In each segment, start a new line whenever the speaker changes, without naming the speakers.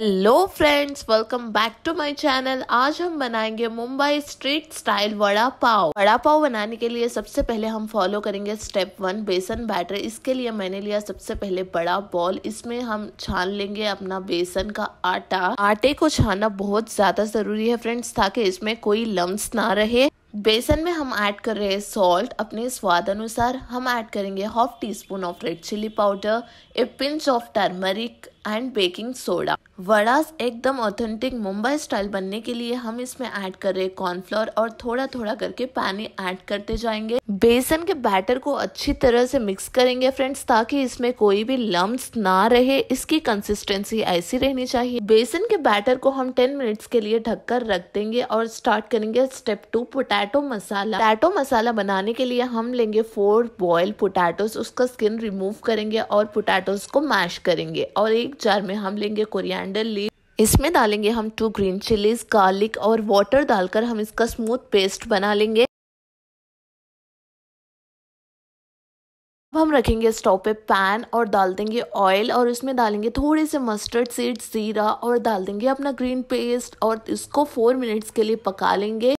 hello friends welcome back to my channel आज हम बनाएंगे मुंबई स्ट्रीट स्टाइल वड़ा पाव वड़ा पाव बनाने के लिए सबसे पहले हम फॉलो करेंगे स्टेप वन बेसन बैटर इसके लिए मैंने लिया सबसे पहले बड़ा बॉल इसमें हम छान लेंगे अपना बेसन का आटा आटे को छानना बहुत ज्यादा जरूरी है फ्रेंड्स ताकि इसमें कोई लम्ब ना रहे बेसन में हम ऐड कर रहे हैं सॉल्ट अपने स्वाद अनुसार हम ऐड करेंगे half teaspoon of red chilli powder a pinch of turmeric and baking soda vadas एकदम ऑथेंटिक मुंबई स्टाइल बनने के लिए हम इसमें ऐड कर रहे कॉर्नफ्लोर और थोड़ा थोड़ा करके पानी ऐड करते जाएंगे बेसन के बैटर को अच्छी तरह से मिक्स करेंगे फ्रेंड्स ताकि इसमें कोई भी लम्ब ना रहे इसकी कंसिस्टेंसी ऐसी रहनी चाहिए बेसन के बैटर को हम टेन मिनट्स के लिए ढककर रख देंगे और स्टार्ट करेंगे step two potato masala potato masala बनाने के लिए हम लेंगे फोर बॉयल पोटैटो उसका स्किन रिमूव करेंगे और पोटैटोस को मैश करेंगे और एक जार में हम लेंगे कोरिएंडर लीव इसमें डालेंगे हम टू ग्रीन चिलीज गार्लिक और वाटर डालकर हम इसका स्मूथ पेस्ट बना लेंगे अब हम रखेंगे स्टोव पे पैन और डाल देंगे ऑयल और इसमें डालेंगे थोड़े से मस्टर्ड सीड जीरा और डाल देंगे अपना ग्रीन पेस्ट और इसको फोर मिनट्स के लिए पका लेंगे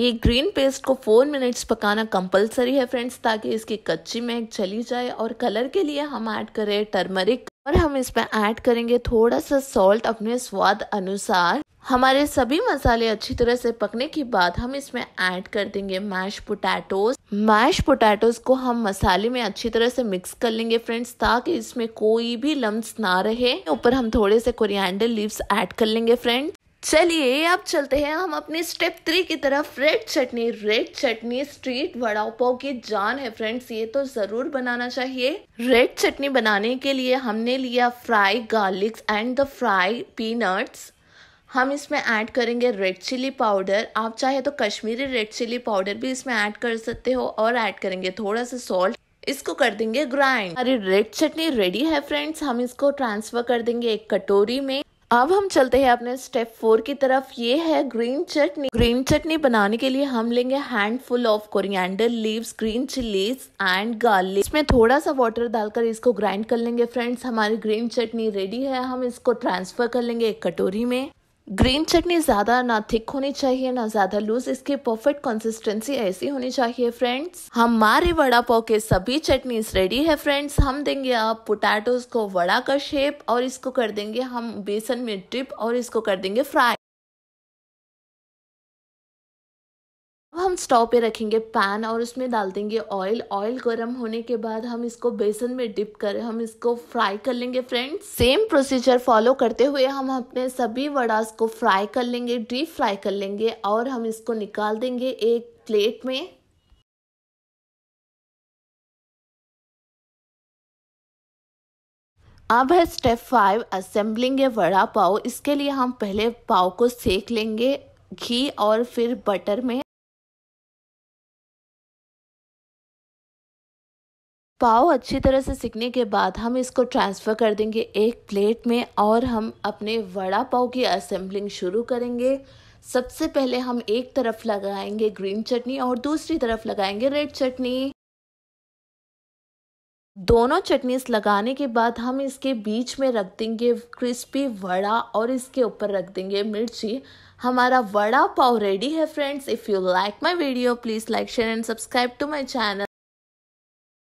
ये ग्रीन पेस्ट को फोर मिनट्स पकाना कंपलसरी है फ्रेंड्स ताकि इसकी कच्ची महक चली जाए और कलर के लिए हम ऐड करें टर्मरिक और हम इसमें ऐड करेंगे थोड़ा सा सॉल्ट अपने स्वाद अनुसार हमारे सभी मसाले अच्छी तरह से पकने के बाद हम इसमें ऐड कर देंगे मैश पोटैटोज मैश पोटैटोज को हम मसाले में अच्छी तरह से मिक्स कर लेंगे फ्रेंड्स ताकि इसमें कोई भी लम्ब ना रहे ऊपर हम थोड़े से कोरिएंडर लीव्स ऐड कर लेंगे फ्रेंड्स चलिए अब चलते हैं हम अपने स्टेप थ्री की तरफ red chutney red chutney street vada pav की जान है फ्रेंड्स ये तो ज़रूर बनाना चाहिए रेड चटनी बनाने के लिए हमने लिया fry garlics and the fry peanuts हम इसमें ऐड करेंगे रेड चिली पाउडर आप चाहे तो कश्मीरी रेड चिली पाउडर भी इसमें ऐड कर सकते हो और ऐड करेंगे थोड़ा सा सॉल्ट इसको कर देंगे ग्राइंड हमारी रेड चटनी रेडी है फ्रेंड्स हम इसको ट्रांसफर कर देंगे एक कटोरी में अब हम चलते हैं अपने स्टेप फोर की तरफ ये है ग्रीन चटनी ग्रीन चटनी बनाने के लिए हम लेंगे handful of coriander leaves green chillies and garlic इसमें थोड़ा सा वाटर डालकर इसको ग्राइंड कर लेंगे फ्रेंड्स हमारी ग्रीन चटनी रेडी है हम इसको ट्रांसफर कर लेंगे एक कटोरी में ग्रीन चटनी ज़्यादा ना थिक होनी चाहिए ना ज़्यादा लूज इसकी परफेक्ट कंसिस्टेंसी ऐसी होनी चाहिए फ्रेंड्स हमारे वड़ा पाव के सभी चटनी रेडी है फ्रेंड्स हम देंगे आप पोटैटोज को वड़ा का शेप और इसको कर देंगे हम बेसन में डिप और इसको कर देंगे फ्राई स्टोव पे रखेंगे पैन और उसमें डाल देंगे ऑयल ऑयल गर्म होने के बाद हम इसको बेसन में डिप कर हम इसको फ्राई कर लेंगे फ्रेंड्स सेम प्रोसीजर फॉलो करते हुए हम अपने सभी वड़ास को फ्राई कर लेंगे डीप फ्राई कर लेंगे और हम इसको निकाल देंगे एक प्लेट में अब है step five assembling a vada pav इसके लिए हम पहले पाव को सेक लेंगे घी और फिर बटर में पाव अच्छी तरह से सीखने के बाद हम इसको ट्रांसफ़र कर देंगे एक प्लेट में और हम अपने वड़ा पाव की असेंबलिंग शुरू करेंगे सबसे पहले हम एक तरफ लगाएंगे ग्रीन चटनी और दूसरी तरफ लगाएंगे रेड चटनी दोनों चटनीस लगाने के बाद हम इसके बीच में रख देंगे क्रिस्पी वड़ा और इसके ऊपर रख देंगे मिर्ची हमारा वड़ा पाव रेडी है friends if you like my video please like share and subscribe to my channel